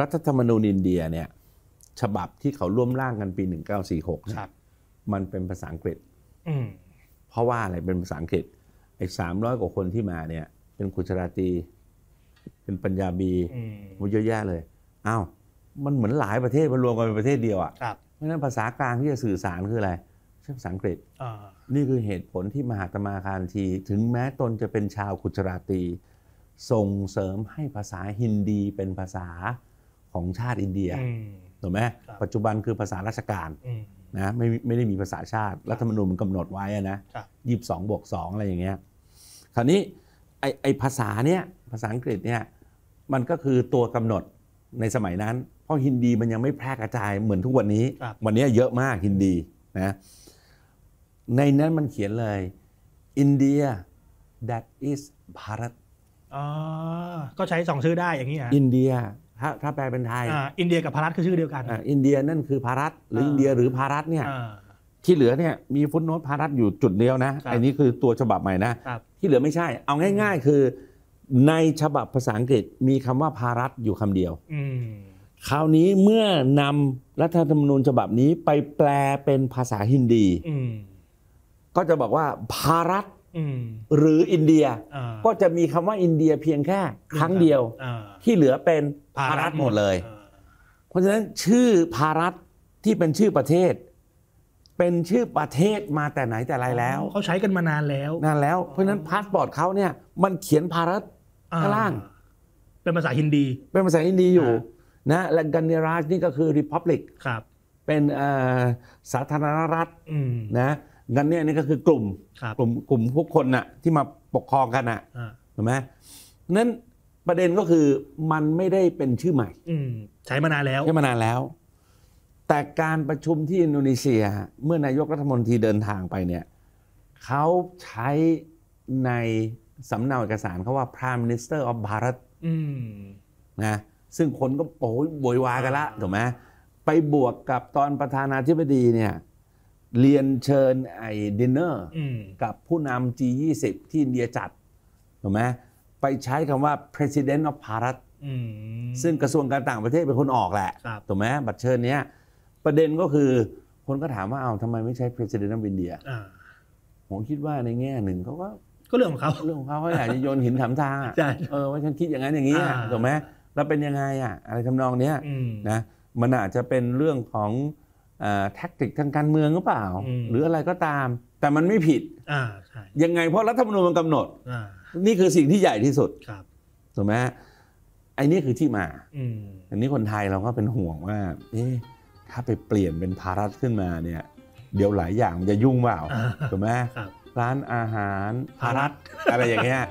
รัฐธรรมนูญอินเดียเนี่ยฉบับที่เขาร่วมร่างกันปี 1946มันเป็นภาษาอังกฤษเพราะว่าอะไรเป็นภาษาอังกฤษไอ้สามร้อยกว่าคนที่มาเนี่ย เป็นกุชราตี เป็นปัญญาบีมันเยอะแยะเลย อ้าว มันเหมือนหลายประเทศมารวมกันเป็นประเทศเดียวอ่ะเพราะฉะนั้นภาษากลางที่จะสื่อสารคืออะไรใช่ภาษาอังกฤษนี่คือเหตุผลที่มหาตมาคารทีถึงแม้ตนจะเป็นชาวกุชราตีส่งเสริมให้ภาษาฮินดีเป็นภาษาของชาติอินเดียถูกไหมปัจจุบันคือภาษาราชการนะไม่ไม่ได้มีภาษาชาติรัฐธรรมนูญมันกำหนดไว้นะยี่สิบสองบวกสองอะไรอย่างเงี้ยคราวนี้ไอไอภาษาเนี้ยภาษาอังกฤษเนี่ยมันก็คือตัวกำหนดในสมัยนั้น เพราะฮินดีมันยังไม่แพร่กระจายเหมือนทุกวันนี้ วันนี้เยอะมากฮินดีนะในนั้นมันเขียนเลยอินเดีย that is Bharat อ๋อก็ใช้สองชื่อได้อย่างนี้อ่ะอินเดียถ้าถ้าแปลเป็นไทยออินเดียกับพารัตคือชื่อเดียวกันออินเดียนั่นคือพารัตหรืออินเดียหรือพารัตเนี่ยที่เหลือเนี่ยมีฟุตโนตพารัตอยู่จุดเดียวนะอันนี้คือตัวฉบับใหม่นะที่เหลือไม่ใช่เอาง่าย ๆ คือในฉบับภาษาอังกฤษ มีคำว่าพารัตอยู่คำเดียวคราวนี้เมื่อนำรัฐธรรมนูญฉบับนี้ไปแปลเป็นภาษาฮินดีก็จะบอกว่าพารัตหรืออินเดีย ก็จะมีคำว่า อินเดียเพียงแค่ครั้งเดียวที่เหลือเป็นภารัฐหมดเลย เพราะฉะนั้นชื่อภารัฐที่เป็นชื่อประเทศ เป็นชื่อประเทศมาแต่ไหนแต่ไรแล้วเขาใช้กันมานานแล้วนานแล้ว เพราะฉะนั้นพาสปอร์ตเขาเนี่ย มันเขียนภารัฐข้างล่าง เป็นภาษาฮินดี เป็นภาษาฮินดีอยู่ นะและกันเนราชนี่ก็คือริพับลิกครับ เป็นสาธารณรัฐนะกันเนี่ยนี่ก็คือกลุ่ม กลุ่มกลุ่มพวกคนน่ะที่มาปกครองกันน่ะถูกไหมนั้นประเด็นก็คือมันไม่ได้เป็นชื่อใหม่ใช้มานานแล้วใช้มานานแล้ว แต่การประชุมที่อินโดนีเซีย เมื่อนายกรัฐมนตรีเดินทางไปเนี่ยเขาใช้ในสำเนาเอกสารเขาว่า Prime Minister of Bharat นะซึ่งคนก็โอ้ยบวยวากันละถูกไหมไปบวกกับตอนประธานาธิบดีเนี่ย เรียนเชิญไอ้ดินเนอร์กับผู้นำ G20 ที่อินเดียจัดถูกไหมไปใช้คำว่า president of p a r a t ซึ่งกระทรวงการต่างประเทศเป็นคนออกแหละถูกไหมบัตรเชิญเนี้ยประเด็นก็คือคนก็ถามว่าเอาทำไมไม่ใช้ president of India ผมคิดว่าในแง่หนึ่งเขาก็ ก็เรื่องของเขาเรื่องของเขาเขาอยากจะโยนหินถามทางอ่ะเออว่าฉันคิดอย่างนั้นอย่างนี้ถูกไหมแล้วเป็นยังไงอ่ะอะไรทำนองเนี้ยนะมันอาจจะเป็นเรื่องของแท็กติกทางการเมืองหรือเปล่า หรืออะไรก็ตาม แต่มันไม่ผิดยังไงเพราะรัฐธรรมนูญมันกำหนดนี่คือสิ่งที่ใหญ่ที่สุดถูกไหมไอ้นี่คือที่มาอันนี้คนไทยเราก็เป็นห่วงว่าเอ๊ะถ้าไปเปลี่ยนเป็นภารัฐขึ้นมาเนี่ย เดี๋ยวหลายอย่างมันจะยุ่งเปล่าถูกไหมร้านอาหารภารัฐอะไรอย่างเงี้ย